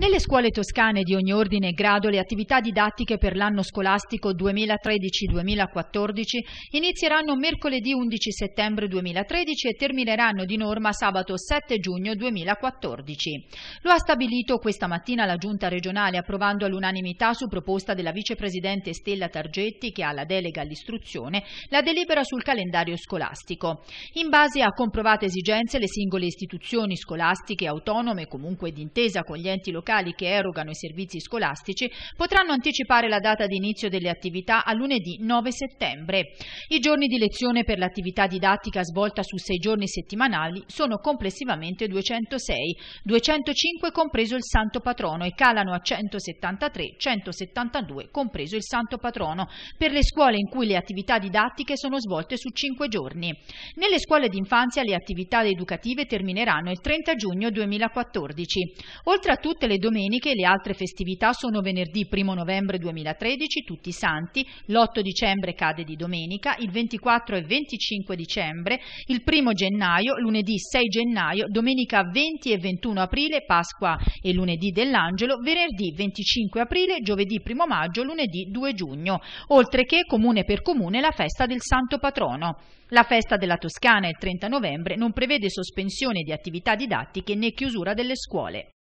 Nelle scuole toscane di ogni ordine e grado le attività didattiche per l'anno scolastico 2013-2014 inizieranno mercoledì 11 settembre 2013 e termineranno di norma sabato 7 giugno 2014. Lo ha stabilito questa mattina la Giunta regionale approvando all'unanimità su proposta della vicepresidente Stella Targetti che ha la delega all'istruzione la delibera sul calendario scolastico. In base a comprovate esigenze le singole istituzioni scolastiche autonome comunque d'intesa con gli enti locali locali che erogano i servizi scolastici potranno anticipare la data di inizio delle attività a lunedì 9 settembre. I giorni di lezione per l'attività didattica svolta su sei giorni settimanali sono complessivamente 206, 205 compreso il Santo Patrono e calano a 173, 172 compreso il Santo Patrono per le scuole in cui le attività didattiche sono svolte su cinque giorni. Nelle scuole d'infanzia le attività educative termineranno il 30 giugno 2014. Oltre a tutte le domeniche e le altre festività sono venerdì 1 novembre 2013, tutti i santi, l'8 dicembre cade di domenica, il 24 e 25 dicembre, il 1 gennaio, lunedì 6 gennaio, domenica 20 e 21 aprile, Pasqua e lunedì dell'Angelo, venerdì 25 aprile, giovedì 1 maggio, lunedì 2 giugno, oltre che comune per comune la festa del Santo Patrono. La festa della Toscana il 30 novembre non prevede sospensione di attività didattiche né chiusura delle scuole.